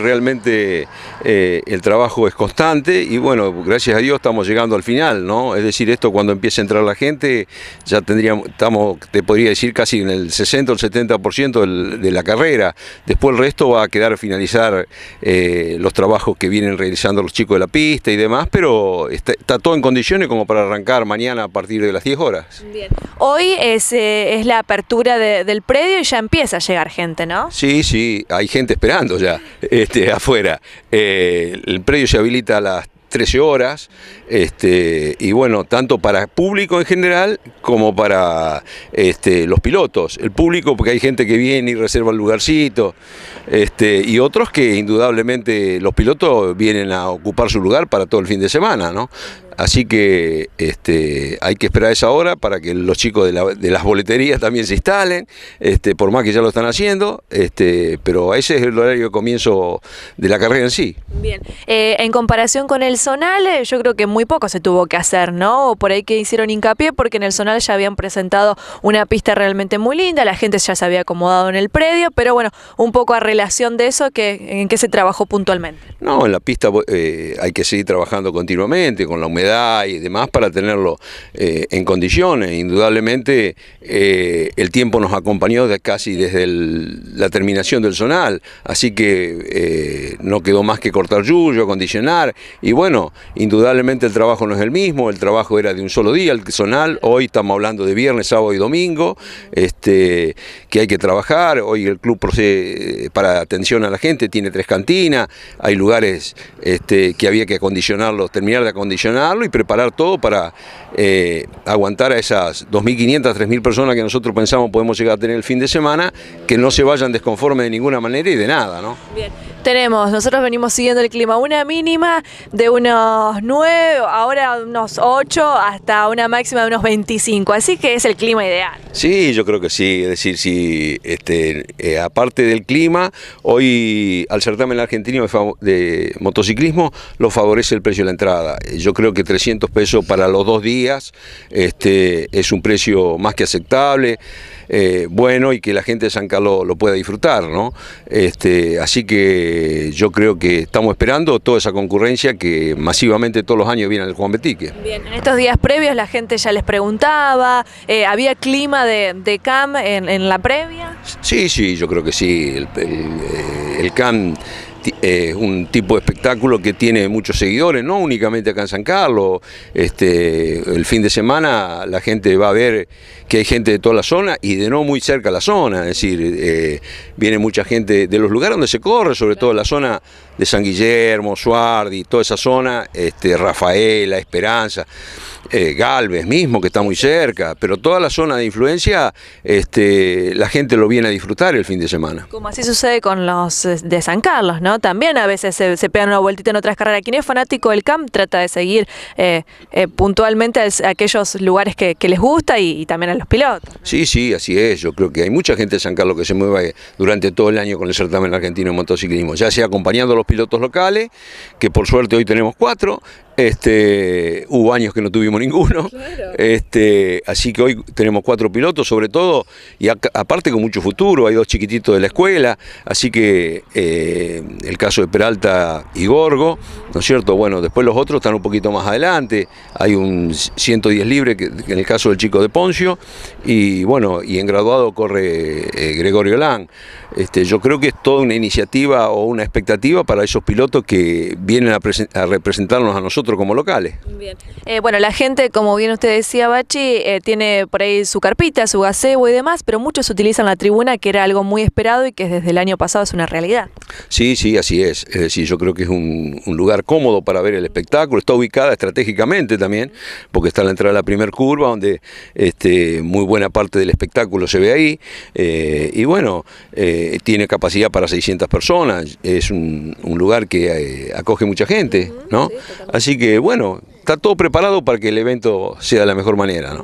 Realmente eh, el trabajo es constante y bueno, gracias a Dios estamos llegando al final, ¿no? Es decir, esto cuando empiece a entrar la gente, ya tendríamos, estamos, te podría decir, casi en el 60 o el 70% de la carrera. Después el resto va a quedar a finalizar eh, los trabajos que vienen realizando los chicos de la pista y demás, pero está, todo en condiciones como para arrancar mañana a partir de las 10 horas. Bien. Hoy es, eh, es la apertura del predio y ya empieza a llegar gente, ¿no? Sí, sí, hay gente esperando ya. Este, este, afuera. Eh, el predio se habilita a las 13 horas, este, y bueno, tanto para público en general como para este, los pilotos. El público, porque hay gente que viene y reserva el lugarcito, este, y otros que indudablemente los pilotos vienen a ocupar su lugar para todo el fin de semana, ¿no? Así que este, hay que esperar esa hora para que los chicos de, las boleterías también se instalen, este, por más que ya lo están haciendo, este, pero ese es el horario de comienzo de la carrera en sí. Bien, eh, en comparación con el zonal, eh, yo creo que muy poco se tuvo que hacer, ¿no? O Por ahí que hicieron hincapié, porque en el zonal ya habían presentado una pista realmente muy linda, la gente ya se había acomodado en el predio, pero bueno, un poco a relación de eso, que, ¿en qué se trabajó puntualmente? No, en la pista eh, hay que seguir trabajando continuamente, con la humedad y demás para tenerlo eh, en condiciones. Indudablemente eh, el tiempo nos acompañó casi desde la terminación del zonal, así que eh, no quedó más que cortar yuyo, acondicionar y bueno, indudablemente el trabajo no es el mismo, el trabajo era de un solo día, el zonal, hoy estamos hablando de viernes, sábado y domingo, este, que hay que trabajar, hoy el club procede para atención a la gente, tiene tres cantinas, hay lugares este, que había que acondicionarlos, terminar de acondicionarlos, y preparar todo para eh, aguantar a esas 2.500, 3.000 personas que nosotros pensamos podemos llegar a tener el fin de semana, que no se vayan desconformes de ninguna manera y de nada, ¿no? Bien, tenemos, nosotros venimos siguiendo el clima, una mínima de unos 9, ahora unos 8, hasta una máxima de unos 25, así que es el clima ideal. Sí, yo creo que sí, es decir, si este, eh, aparte del clima, hoy al certamen argentino de, de motociclismo lo favorece el precio de la entrada. Yo creo que 300 pesos para los dos días este, es un precio más que aceptable, eh, bueno y que la gente de San Carlos lo pueda disfrutar, ¿no? Este, así que yo creo que estamos esperando toda esa concurrencia que masivamente todos los años viene al Juan Betique. Bien, en estos días previos la gente ya les preguntaba, eh, ¿había clima de, CAM en, la previa? Sí, sí, yo creo que sí, el, el eh, CAM... ...es eh, un tipo de espectáculo que tiene muchos seguidores, no únicamente acá en San Carlos. Este, el fin de semana la gente va a ver que hay gente de toda la zona y de no muy cerca la zona, es decir, eh, viene mucha gente de los lugares donde se corre, sobre todo la zona de San Guillermo, Suardi, toda esa zona, este, Rafaela, Esperanza, eh, Galvez mismo, que está muy cerca, pero toda la zona de influencia, este, la gente lo viene a disfrutar el fin de semana. Como así sucede con los de San Carlos, ¿no? También a veces se, pegan una vueltita en otras carreras. Quien es fanático del camp trata de seguir eh, eh, puntualmente a, aquellos lugares que, les gusta y, y, también a los pilotos. Sí, sí, así es. Yo creo que hay mucha gente de San Carlos que se mueve eh, durante todo el año con el certamen argentino de motociclismo, ya sea acompañando a los pilotos locales, que por suerte hoy tenemos cuatro, este, hubo años que no tuvimos ninguno. Este, así que hoy tenemos cuatro pilotos, sobre todo, y aparte con mucho futuro. Hay dos chiquititos de la escuela, así que eh, el caso de Peralta y Gorgo, ¿no es cierto? Bueno, después los otros están un poquito más adelante. Hay un 110 libre que, en el caso del chico de Poncio, y bueno, y en graduado corre eh, Gregorio Lang. Este, yo creo que es toda una iniciativa o una expectativa para esos pilotos que vienen a representarnos a nosotros como locales. Bien. Eh, bueno, la gente, como bien usted decía, Bachi, eh, tiene por ahí su carpita, su gazebo y demás, pero muchos utilizan la tribuna, que era algo muy esperado y que desde el año pasado es una realidad. Sí, sí, así es. Es decir, yo creo que es un, lugar cómodo para ver el espectáculo. Está ubicada estratégicamente también, porque está la entrada de la primer curva, donde este, muy buena parte del espectáculo se ve ahí. Eh, y bueno, tiene capacidad para 600 personas. Es un, lugar que acoge mucha gente, ¿no? así Así que bueno, está todo preparado para que el evento sea de la mejor manera.